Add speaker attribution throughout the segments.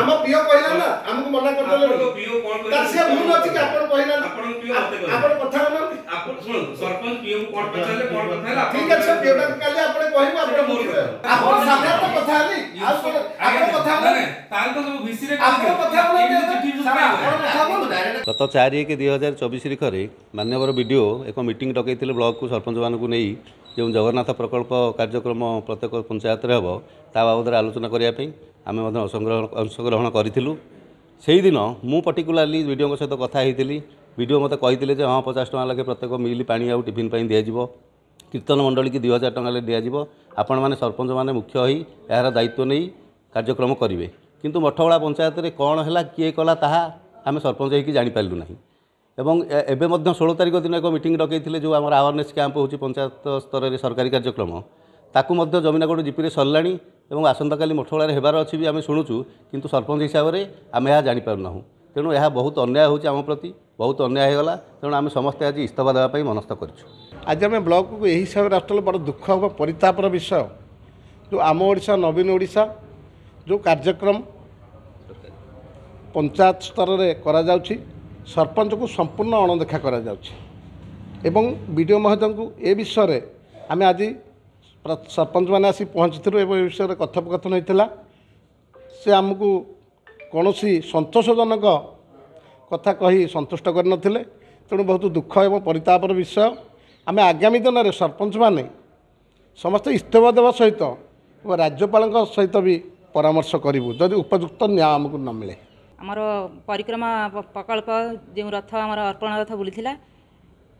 Speaker 1: ଆମ ପିଓ କହିଲା ନା ଆମକୁ ମନା କରିଦେଲେ ତାର ସେ ଭୁଲ ଅଛି କି ଆପଣ କହିଲା ଆପଣ କଥା ହେଲାନି ସରପଞ୍ଚ ପିଓ କଣ ପଚାରିଲେ କଣ କଥା ହେଲା ଠିକ ଅଛି ପିଓଟା କାଲି ଆପଣ କହିବେ ଆପଣ ବୁଝିବେ ଆପଣ ସାମ୍ନା ତ କଥା ହେଲି ଆଉ କଣ ଆପଣ
Speaker 2: କଥା ହେଲେ ତାହେଲେ ତ ସବୁ ଭିସି ରେ ଆପଣ କଥା ହେଲେ
Speaker 3: ଗତ ଚାରି ଏକ ଦୁଇ ହଜାର ଚବିଶ ତାରିଖରେ ମାନ୍ୟବର ବିଡ଼ିଓ ଏକ ମିଟିଂ ଡକେଇଥିଲେ ବ୍ଲକକୁ ସରପଞ୍ଚମାନଙ୍କୁ ନେଇ ଯେଉଁ ଜଗନ୍ନାଥ ପ୍ରକଳ୍ପ କାର୍ଯ୍ୟକ୍ରମ ପ୍ରତ୍ୟେକ ପଞ୍ଚାୟତରେ ହେବ ତା ବାବଦରେ ଆଲୋଚନା କରିବା ପାଇଁ ଆମେ ମଧ୍ୟ ଅଂଶଗ୍ରହଣ କରିଥିଲୁ ସେହିଦିନ ମୁଁ ପର୍ଟିକୁଲାରଲି ବିଡ଼ିଓଙ୍କ ସହିତ କଥା ହୋଇଥିଲି ବିଡ଼ିଓ ମୋତେ କହିଥିଲେ ଯେ ହଁ ପଚାଶ ଟଙ୍କା ଲେଖେ ପ୍ରତ୍ୟେକ ମିଲ୍ ପାଣି ଆଉ ଟିଫିନ୍ ପାଇଁ ଦିଆଯିବ କୀର୍ତ୍ତନ ମଣ୍ଡଳୀକି ଦୁଇ ହଜାର ଟଙ୍କାରେ ଦିଆଯିବ ଆପଣମାନେ ସରପଞ୍ଚମାନେ ମୁଖ୍ୟ ହୋଇ ଏହାର ଦାୟିତ୍ୱ ନେଇ କାର୍ଯ୍ୟକ୍ରମ କରିବେ କିନ୍ତୁ ମଠବଳା ପଞ୍ଚାୟତରେ କ'ଣ ହେଲା କିଏ କଲା ତାହା ଆମେ ସରପଞ୍ଚ ହେଇକି ଜାଣିପାରିଲୁ ନାହିଁ এবং এবে ମଧ୍ୟ ষোଳ ତାରିଖ ଦିନ ଏକ ମିଟିଂ ଡକେଇଥିଲେ ଯେଉଁ ଆମର ଆୱାରନେସ୍ କ୍ୟାମ୍ପ ହେଉଛି ପଞ୍ଚାୟତ ସ୍ତରରେ ସରକାରୀ କାର୍ଯ୍ୟକ୍ରମ ତାକୁ ମଧ୍ୟ ଜମିନାଗଡ଼ ଜିପିରେ ସରିଲାଣି ଏବଂ ଆସନ୍ତାକାଲି ମଠୋଳାରେ ହେବାର ଅଛି ବି ଆମେ ଶୁଣୁଛୁ କିନ୍ତୁ ସରପଞ୍ଚ ହିସାବରେ ଆମେ ଏହା ଜାଣିପାରୁନାହୁଁ ତେଣୁ ଏହା ବହୁତ ଅନ୍ୟାୟ ହେଉଛି ଆମ ପ୍ରତି ବହୁତ ଅନ୍ୟାୟ ହୋଇଗଲା ତେଣୁ
Speaker 1: ଆମେ ସମସ୍ତେ ଆଜି ଇସ୍ତଫା ଦେବା ପାଇଁ ମନସ୍ଥ କରିଛୁ ଆଜି ଆମେ ବ୍ଲକକୁ ଏହି ହିସାବରେ ଆସିଲେ ବଡ଼ ଦୁଃଖ ଏବଂ ପରିତାପର ବିଷୟ ଯେଉଁ ଆମ ଓଡ଼ିଶା ନବୀନ ଓଡ଼ିଶା ଯେଉଁ କାର୍ଯ୍ୟକ୍ରମ ପଞ୍ଚାୟତ ସ୍ତରରେ କରାଯାଉଛି ସରପଞ୍ଚକୁ ସମ୍ପୂର୍ଣ୍ଣ ଅଣଦେଖା କରାଯାଉଛି ଏବଂ ବି ଡି ଓ ମହୋଦୟଙ୍କୁ ଏ ବିଷୟରେ ଆମେ ଆଜି ସରପଞ୍ଚମାନେ ଆସି ପହଞ୍ଚିଥିଲୁ ଏବଂ ଏ ବିଷୟରେ କଥୋପକଥନ ହୋଇଥିଲା ସେ ଆମକୁ କୌଣସି ସନ୍ତୋଷଜନକ କଥା କହି ସନ୍ତୁଷ୍ଟ କରିନଥିଲେ ତେଣୁ ବହୁତ ଦୁଃଖ ଏବଂ ପରିତାପର ବିଷୟ ଆମେ ଆଗାମୀ ଦିନରେ ସରପଞ୍ଚମାନେ ସମସ୍ତେ ଇସ୍ତଫା ଦେବା ସହିତ ଏବଂ ରାଜ୍ୟପାଳଙ୍କ ସହିତ ବି ପରାମର୍ଶ କରିବୁ ଯଦି ଉପଯୁକ୍ତ ନ୍ୟାୟ ଆମକୁ ନ ମିଳେ
Speaker 4: ଆମର ପରିକ୍ରମା ପ୍ରକଳ୍ପ ଯେଉଁ ରଥ ଆମର ଅର୍ପଣ ରଥ ବୁଲିଥିଲା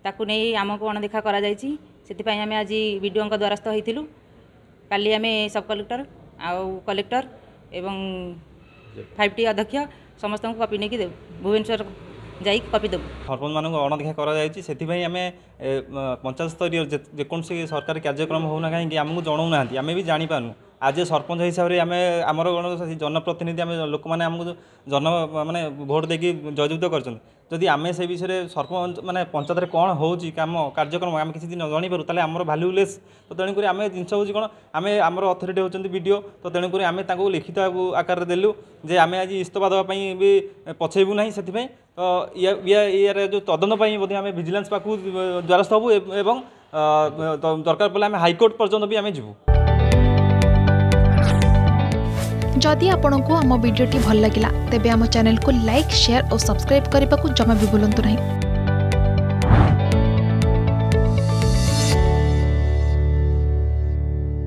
Speaker 4: ତାକୁ ନେଇ ଆମକୁ ଅଣଦେଖା କରାଯାଇଛି ସେଥିପାଇଁ ଆମେ ଆଜି ବି ଡିଓଙ୍କ ଦ୍ୱାରସ୍ଥ ହୋଇଥିଲୁ କାଲି ଆମେ ସବ୍ କଲେକ୍ଟର ଆଉ କଲେକ୍ଟର ଏବଂ ଫାଇଭ୍ ଟି ଅଧ୍ୟକ୍ଷ ସମସ୍ତଙ୍କୁ କପି ନେଇକି ଦେବୁ ଭୁବନେଶ୍ୱର যাই কপিদেবু
Speaker 2: সরপঞ্চ মানুষ অণদেখা করা যাচ্ছে সেপাই আমি পঞ্চায়েত স্তরীয় যেকোনসি সরকারি কার্যক্রম হোক না কী আমি জনাও না আমি বি জাঁপারু আজ সরপঞ্চ হিসাবে আমি আমার জনপ্রতিনিধি আমি লোক মানে আমি জন মানে ভোট দিয়ে জয়যুক্ত করছেন যদি আমি সেই বিষয়ে সরপঞ্চ মানে পঞ্চায়েতের কোণ হচ্ছে কাম কার্যক্রম আমি কিছু দিন জনাইপারু তাহলে আমার ভ্যালুলেস তো তেণুকরি আমি জিনিস হচ্ছে কোণ আমি আমার অথরিটি হচ্ছেন বিডিও তো তেণুকরি আমি তাঁকু লিখিত আকারে দেলু যে আমি আজ ইস্তফা দেওয়া বি পছাইবু না সেপাই ଇଏରେ ଯେଉଁ ତଦନ୍ତ ପାଇଁ ମଧ୍ୟ ଆମେ ଭିଜିଲାନ୍ସ ପାଖକୁ ଦ୍ୱାରସ୍ଥ ହେବୁ ଏବଂ ଦରକାର ପଡ଼ିଲେ ଆମେ ହାଇକୋର୍ଟ ପର୍ଯ୍ୟନ୍ତ ବି ଆମେ ଯିବୁ ଯଦି ଆପଣଙ୍କୁ ଆମ ଭିଡ଼ିଓଟି ଭଲ ଲାଗିଲା ତେବେ ଆମ ଚ୍ୟାନେଲକୁ ଲାଇକ୍ ସେୟାର ଓ ସବସ୍କ୍ରାଇବ୍ କରିବାକୁ ଜମା ବି ଭୁଲନ୍ତୁ ନାହିଁ